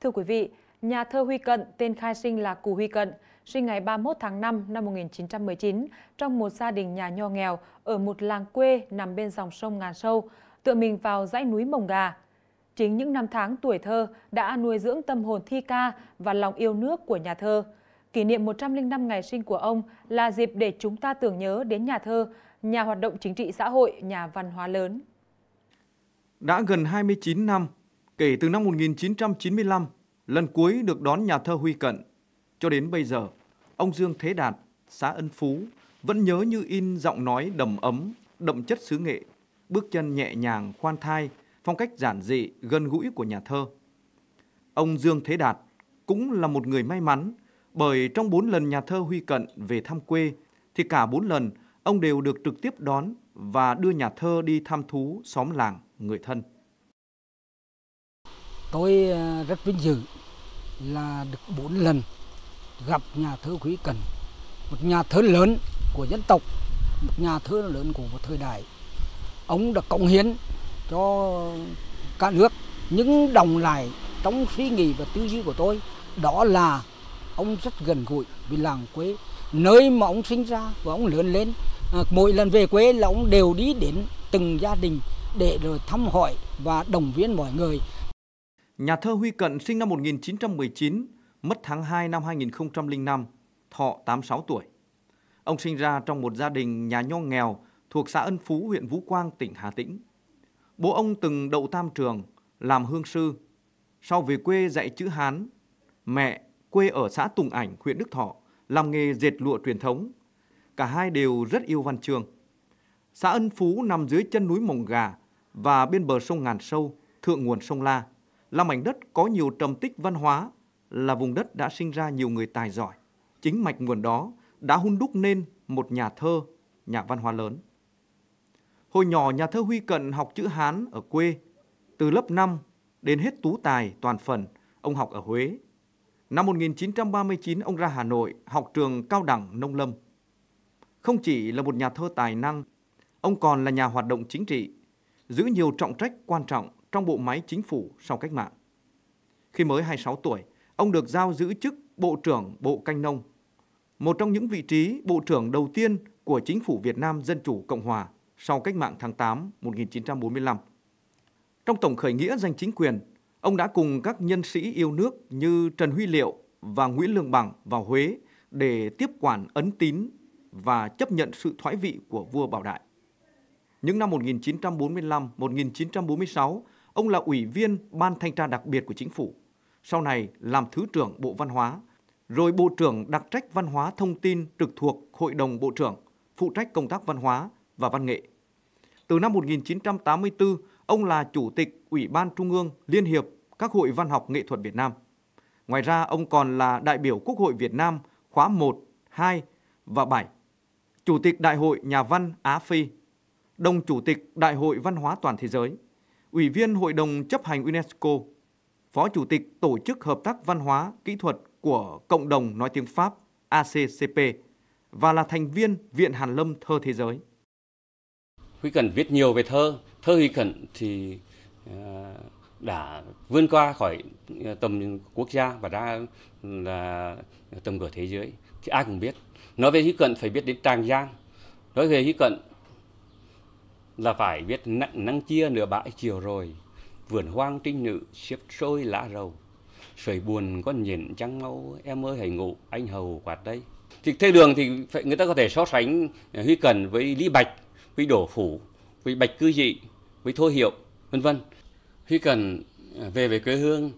Thưa quý vị, nhà thơ Huy Cận, tên khai sinh là Cù Huy Cận, sinh ngày 31 tháng 5 năm 1919 trong một gia đình nhà nho nghèo ở một làng quê nằm bên dòng sông Ngàn Sâu, tựa mình vào dãy núi Mồng Gà. Chính những năm tháng tuổi thơ đã nuôi dưỡng tâm hồn thi ca và lòng yêu nước của nhà thơ. Kỷ niệm 105 ngày sinh của ông là dịp để chúng ta tưởng nhớ đến nhà thơ, nhà hoạt động chính trị xã hội, nhà văn hóa lớn. Đã gần 29 năm, Kể từ năm 1995, lần cuối được đón nhà thơ Huy Cận, cho đến bây giờ, ông Dương Thế Đạt, xã Ân Phú, vẫn nhớ như in giọng nói đầm ấm, đậm chất xứ nghệ, bước chân nhẹ nhàng, khoan thai, phong cách giản dị, gần gũi của nhà thơ. Ông Dương Thế Đạt cũng là một người may mắn, bởi trong bốn lần nhà thơ Huy Cận về thăm quê, thì cả bốn lần ông đều được trực tiếp đón và đưa nhà thơ đi thăm thú xóm làng, người thân tôi ờ, rất vinh dự là được bốn lần gặp nhà thơ Quý Cần, một nhà thơ lớn của dân tộc, một nhà thơ lớn của một thời đại. Ông đã cống hiến cho cả nước những đồng lại trong suy nghĩ và tư duy của tôi đó là ông rất gần gũi với làng quê nơi mà ông sinh ra và ông lớn lên ờ, mỗi lần về quê là ông đều đi đến từng gia đình để rồi thăm hỏi và động viên mọi người Nhà thơ Huy Cận sinh năm 1919, mất tháng 2 năm 2005, thọ 86 tuổi. Ông sinh ra trong một gia đình nhà nho nghèo thuộc xã Ân Phú, huyện Vũ Quang, tỉnh Hà Tĩnh. Bố ông từng đậu tam trường, làm hương sư. Sau về quê dạy chữ Hán, mẹ quê ở xã Tùng Ảnh, huyện Đức Thọ, làm nghề dệt lụa truyền thống. Cả hai đều rất yêu văn chương. Xã Ân Phú nằm dưới chân núi Mồng Gà và bên bờ sông Ngàn Sâu, thượng nguồn sông La – là mảnh đất có nhiều trầm tích văn hóa, là vùng đất đã sinh ra nhiều người tài giỏi. Chính mạch nguồn đó đã hun đúc nên một nhà thơ, nhà văn hóa lớn. Hồi nhỏ nhà thơ Huy Cận học chữ Hán ở quê. Từ lớp 5 đến hết tú tài toàn phần, ông học ở Huế. Năm 1939 ông ra Hà Nội học trường cao đẳng nông lâm. Không chỉ là một nhà thơ tài năng, ông còn là nhà hoạt động chính trị, giữ nhiều trọng trách quan trọng trong bộ máy chính phủ sau cách mạng. Khi mới 26 tuổi, ông được giao giữ chức Bộ trưởng Bộ Canh Nông, một trong những vị trí Bộ trưởng đầu tiên của chính phủ Việt Nam Dân Chủ Cộng Hòa sau cách mạng tháng 8 1945. Trong Tổng khởi nghĩa giành chính quyền, ông đã cùng các nhân sĩ yêu nước như Trần Huy Liệu và Nguyễn Lương Bằng vào Huế để tiếp quản ấn tín và chấp nhận sự thoái vị của vua Bảo Đại. Những năm 1945-1946, Ông là ủy viên Ban Thanh tra đặc biệt của Chính phủ, sau này làm Thứ trưởng Bộ Văn hóa, rồi Bộ trưởng đặc trách văn hóa thông tin trực thuộc Hội đồng Bộ trưởng, phụ trách công tác văn hóa và văn nghệ. Từ năm 1984, ông là Chủ tịch Ủy ban Trung ương Liên hiệp các hội văn học nghệ thuật Việt Nam. Ngoài ra, ông còn là đại biểu Quốc hội Việt Nam khóa 1, 2 và 7, Chủ tịch Đại hội Nhà văn Á Phi, đồng Chủ tịch Đại hội Văn hóa Toàn Thế giới – Ủy viên Hội đồng chấp hành UNESCO, Phó Chủ tịch Tổ chức Hợp tác Văn hóa, Kỹ thuật của Cộng đồng Nói tiếng Pháp ACCP và là thành viên Viện Hàn Lâm Thơ Thế Giới. Huy Cẩn viết nhiều về thơ, thơ Huy Cẩn thì ờ, đã vươn qua khỏi ờ, tầm quốc gia và ra là tầm cửa thế giới thì ai cũng biết nói về Huy Cận phải biết đến Tràng Giang nói về Huy Cận là phải biết nặng năng chia nửa bãi chiều rồi vườn hoang trinh nữ xiếp sôi lá rầu sưởi buồn con nhìn trăng mau em ơi hãy ngủ anh hầu quạt đây thì thê đường thì phải, người ta có thể so sánh à, huy cần với lý bạch với đổ phủ với bạch cư dị với thôi hiệu vân vân huy cần à, về về quê hương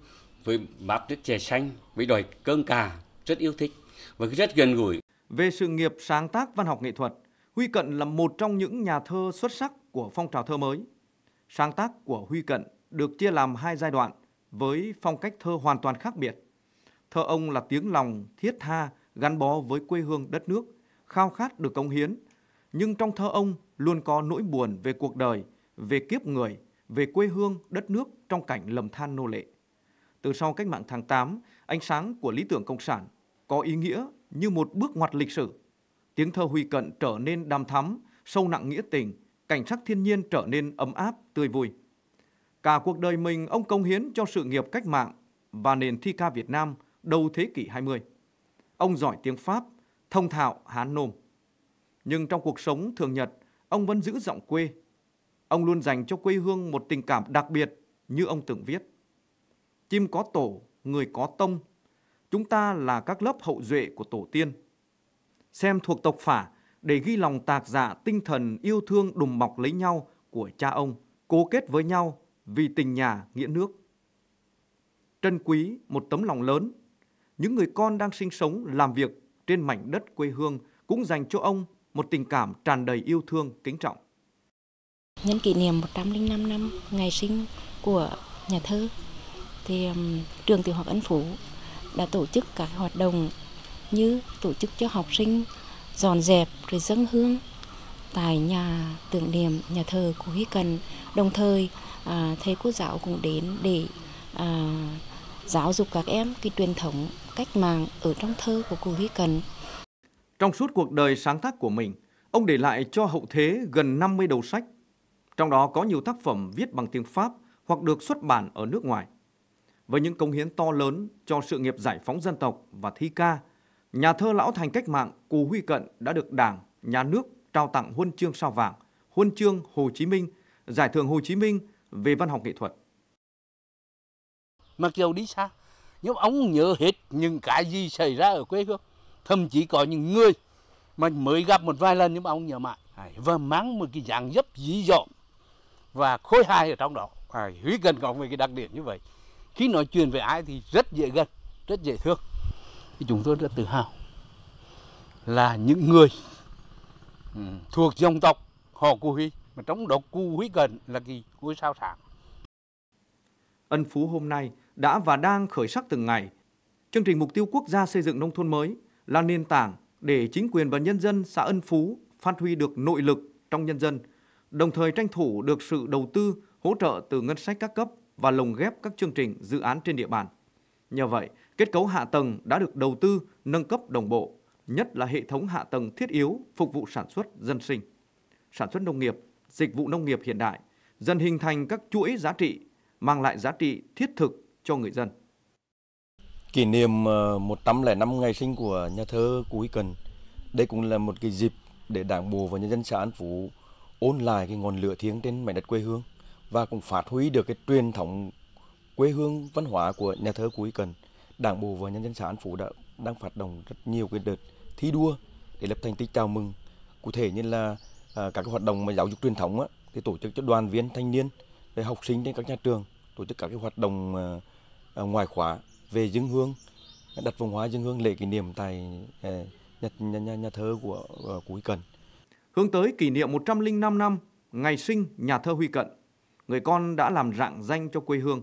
với bát nước chè xanh với đòi cơm cà rất yêu thích và rất gần gũi về sự nghiệp sáng tác văn học nghệ thuật Huy Cận là một trong những nhà thơ xuất sắc của phong trào thơ mới. Sáng tác của Huy Cận được chia làm hai giai đoạn với phong cách thơ hoàn toàn khác biệt. Thơ ông là tiếng lòng thiết tha gắn bó với quê hương đất nước, khao khát được cống hiến, nhưng trong thơ ông luôn có nỗi buồn về cuộc đời, về kiếp người, về quê hương, đất nước trong cảnh lầm than nô lệ. Từ sau cách mạng tháng 8, ánh sáng của lý tưởng cộng sản có ý nghĩa như một bước ngoặt lịch sử tiếng thơ Huy Cận trở nên đam thắm, sâu nặng nghĩa tình, cảnh sắc thiên nhiên trở nên ấm áp, tươi vui. Cả cuộc đời mình ông công hiến cho sự nghiệp cách mạng và nền thi ca Việt Nam đầu thế kỷ 20. Ông giỏi tiếng Pháp, thông thạo Hán Nôm. Nhưng trong cuộc sống thường nhật, ông vẫn giữ giọng quê. Ông luôn dành cho quê hương một tình cảm đặc biệt như ông từng viết. Chim có tổ, người có tông. Chúng ta là các lớp hậu duệ của tổ tiên – xem thuộc tộc phả để ghi lòng tạc dạ tinh thần yêu thương đùm bọc lấy nhau của cha ông, cố kết với nhau vì tình nhà nghĩa nước. Trân quý một tấm lòng lớn, những người con đang sinh sống làm việc trên mảnh đất quê hương cũng dành cho ông một tình cảm tràn đầy yêu thương, kính trọng. Nhân kỷ niệm 105 năm ngày sinh của nhà thơ, thì trường tiểu học Ân Phú đã tổ chức các hoạt động như tổ chức cho học sinh dọn dẹp rồi dâng hương tại nhà tưởng niệm nhà thờ của Huy Cần. Đồng thời à, thầy cô giáo cũng đến để à, giáo dục các em cái truyền thống cách mạng ở trong thơ của cụ Huy Cần. Trong suốt cuộc đời sáng tác của mình, ông để lại cho hậu thế gần 50 đầu sách, trong đó có nhiều tác phẩm viết bằng tiếng Pháp hoặc được xuất bản ở nước ngoài. Với những công hiến to lớn cho sự nghiệp giải phóng dân tộc và thi ca, Nhà thơ lão thành cách mạng Cù Huy Cận đã được Đảng, Nhà nước trao tặng huân chương sao vàng, huân chương Hồ Chí Minh, giải thưởng Hồ Chí Minh về văn học nghệ thuật. Mặc dù đi xa, nhưng ông nhớ hết những cái gì xảy ra ở quê hương. Thậm chí có những người mà mới gặp một vài lần nhưng ông nhớ mãi. Và mang một cái dạng dấp dí dỏm và khối hài ở trong đó. Huy Cận có một cái đặc điểm như vậy. Khi nói chuyện về ai thì rất dễ gần, rất dễ thương thì chúng tôi rất tự hào là những người ừ, thuộc dòng tộc họ Cù Huy mà trong đó Cù Huy gần là kỳ ngôi sao sáng. Ân Phú hôm nay đã và đang khởi sắc từng ngày. Chương trình mục tiêu quốc gia xây dựng nông thôn mới là nền tảng để chính quyền và nhân dân xã Ân Phú phát huy được nội lực trong nhân dân, đồng thời tranh thủ được sự đầu tư, hỗ trợ từ ngân sách các cấp và lồng ghép các chương trình dự án trên địa bàn. Nhờ vậy, Kết cấu hạ tầng đã được đầu tư, nâng cấp đồng bộ, nhất là hệ thống hạ tầng thiết yếu phục vụ sản xuất dân sinh, sản xuất nông nghiệp, dịch vụ nông nghiệp hiện đại, dần hình thành các chuỗi giá trị mang lại giá trị thiết thực cho người dân. Kỷ niệm 105 ờ, ngày sinh của nhà thơ Cú Huy Cần, đây cũng là một cái dịp để Đảng bộ và nhân dân xã An Phú ôn lại cái ngọn lửa thiêng trên mảnh đất quê hương và cũng phát huy được cái truyền thống quê hương văn hóa của nhà thơ Cú Huy Cần. Đảng bộ và nhân dân xã An Phú đã đang phát động rất nhiều cái đợt thi đua để lập thành tích chào mừng. Cụ thể như là à, các cái hoạt động mà giáo dục truyền thống á, thì tổ chức cho đoàn viên thanh niên, về học sinh trên các nhà trường tổ chức các cái hoạt động à, à, ngoài khóa về dân hương, đặt vòng hoa dân hương lễ kỷ niệm tại à, nhà, nhà, nhà, nhà thơ của à, của Huy Cận. Hướng tới kỷ niệm 105 năm ngày sinh nhà thơ Huy Cận, người con đã làm rạng danh cho quê hương.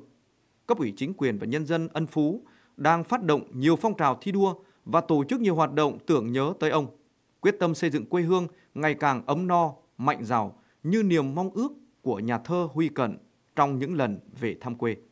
Cấp ủy chính quyền và nhân dân Ân Phú đang phát động nhiều phong trào thi đua và tổ chức nhiều hoạt động tưởng nhớ tới ông. Quyết tâm xây dựng quê hương ngày càng ấm no, mạnh giàu như niềm mong ước của nhà thơ Huy Cận trong những lần về thăm quê.